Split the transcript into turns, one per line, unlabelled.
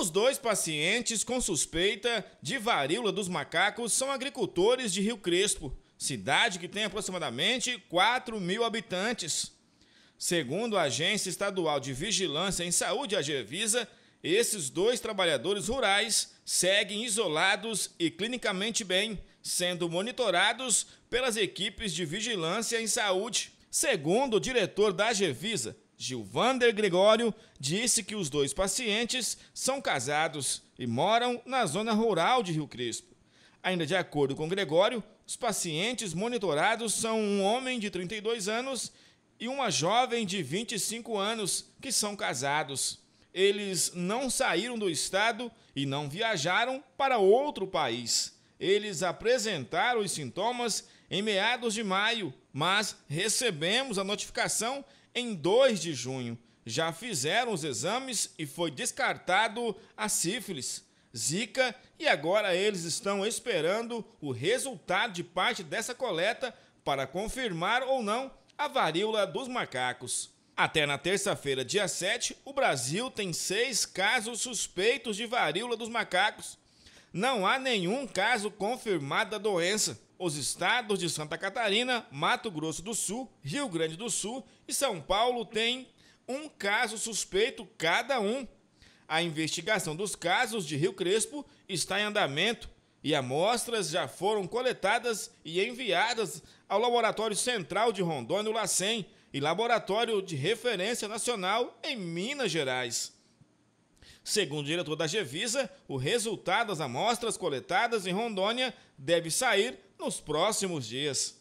Os dois pacientes com suspeita de varíola dos macacos são agricultores de Rio Crespo, cidade que tem aproximadamente 4 mil habitantes. Segundo a Agência Estadual de Vigilância em Saúde, a Gevisa, esses dois trabalhadores rurais seguem isolados e clinicamente bem, sendo monitorados pelas equipes de vigilância em saúde. Segundo o diretor da Gevisa, Gilvander Gregório disse que os dois pacientes são casados e moram na zona rural de Rio Crespo. Ainda de acordo com Gregório, os pacientes monitorados são um homem de 32 anos e uma jovem de 25 anos que são casados. Eles não saíram do estado e não viajaram para outro país. Eles apresentaram os sintomas em meados de maio, mas recebemos a notificação em 2 de junho. Já fizeram os exames e foi descartado a sífilis, zika e agora eles estão esperando o resultado de parte dessa coleta para confirmar ou não a varíola dos macacos. Até na terça-feira, dia 7, o Brasil tem seis casos suspeitos de varíola dos macacos. Não há nenhum caso confirmado da doença os estados de Santa Catarina, Mato Grosso do Sul, Rio Grande do Sul e São Paulo têm um caso suspeito cada um. A investigação dos casos de Rio Crespo está em andamento e amostras já foram coletadas e enviadas ao Laboratório Central de Rondônia, o LACEN, e Laboratório de Referência Nacional em Minas Gerais. Segundo o diretor da Gevisa, o resultado das amostras coletadas em Rondônia deve sair nos próximos dias.